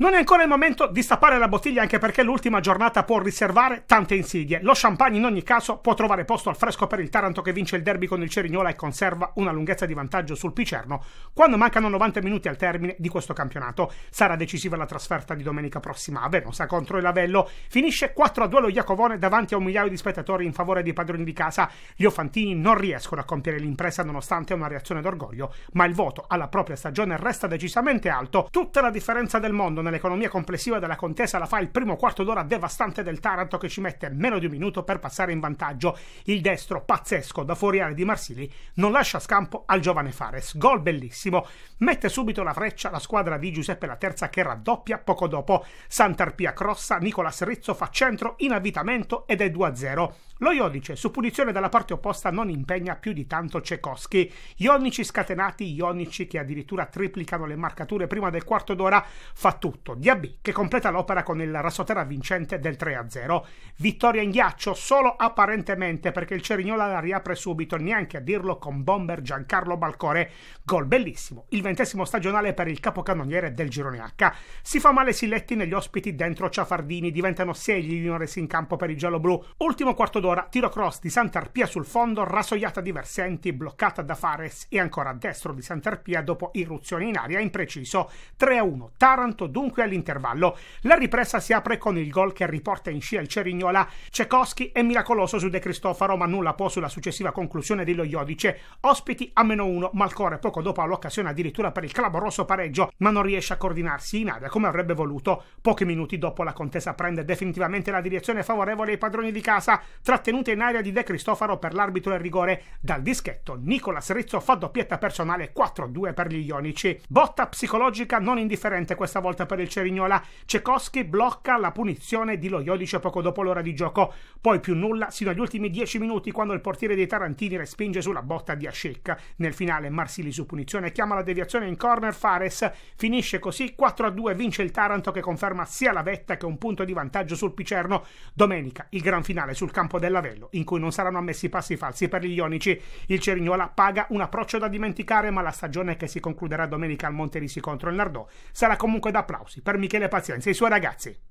Non è ancora il momento di stappare la bottiglia anche perché l'ultima giornata può riservare tante insidie. Lo champagne in ogni caso può trovare posto al fresco per il Taranto che vince il derby con il Cerignola e conserva una lunghezza di vantaggio sul Picerno quando mancano 90 minuti al termine di questo campionato. Sarà decisiva la trasferta di domenica prossima a Venosa contro il Lavello. Finisce 4 a 2 lo Iacovone davanti a un migliaio di spettatori in favore dei padroni di casa. Gli Ofantini non riescono a compiere l'impresa nonostante una reazione d'orgoglio, ma il voto alla propria stagione resta decisamente alto. Tutta la differenza del mondo nel nell'economia complessiva della contesa la fa il primo quarto d'ora devastante del Taranto che ci mette meno di un minuto per passare in vantaggio. Il destro pazzesco da fuori area di Marsili non lascia scampo al giovane Fares. Gol bellissimo. Mette subito la freccia la squadra di Giuseppe la terza che raddoppia poco dopo. Santarpia crossa, Nicolas Rizzo fa centro in avvitamento ed è 2-0. Lo Iodice, su punizione dalla parte opposta, non impegna più di tanto Cekoschi. Ionici scatenati, ionici che addirittura triplicano le marcature prima del quarto d'ora, fa tutto di AB che completa l'opera con il Rassotera vincente del 3-0. Vittoria in ghiaccio solo apparentemente perché il Cerignola la riapre subito, neanche a dirlo con bomber Giancarlo Balcore. Gol bellissimo, il ventesimo stagionale per il capocannoniere del girone H. Si fa male Silletti negli ospiti dentro Ciafardini, diventano 6 gli juniores in campo per i gialloblu. Ultimo quarto d'ora, tiro cross di Sant'Arpia sul fondo, rasoiata di Versenti, bloccata da Fares e ancora a destro di Sant'Arpia dopo irruzione in aria impreciso. 3-1, Taranto 2 dunque all'intervallo. La ripresa si apre con il gol che riporta in scia il Cerignola. Cecoschi è miracoloso su De Cristofaro, ma nulla può sulla successiva conclusione dello Iodice. Ospiti a meno uno, Malcore poco dopo ha l'occasione addirittura per il clamoroso pareggio, ma non riesce a coordinarsi in area come avrebbe voluto. Pochi minuti dopo la contesa prende definitivamente la direzione favorevole ai padroni di casa, trattenuta in area di De Cristofaro per l'arbitro del rigore. Dal dischetto Nicolas Rizzo fa doppietta personale 4-2 per gli Ionici. Botta psicologica non indifferente questa volta per il Cerignola. Cecoschi blocca la punizione di Loiodice poco dopo l'ora di gioco. Poi più nulla sino agli ultimi dieci minuti quando il portiere dei Tarantini respinge sulla botta di Ascecca. Nel finale Marsili su punizione chiama la deviazione in corner Fares. Finisce così 4-2 vince il Taranto che conferma sia la vetta che un punto di vantaggio sul Picerno. Domenica il gran finale sul campo dell'Avello in cui non saranno ammessi passi falsi per gli ionici. Il Cerignola paga un approccio da dimenticare ma la stagione che si concluderà domenica al Monterisi contro il Nardò sarà comunque da plauso applausi per Michele Pazienza e i suoi ragazzi.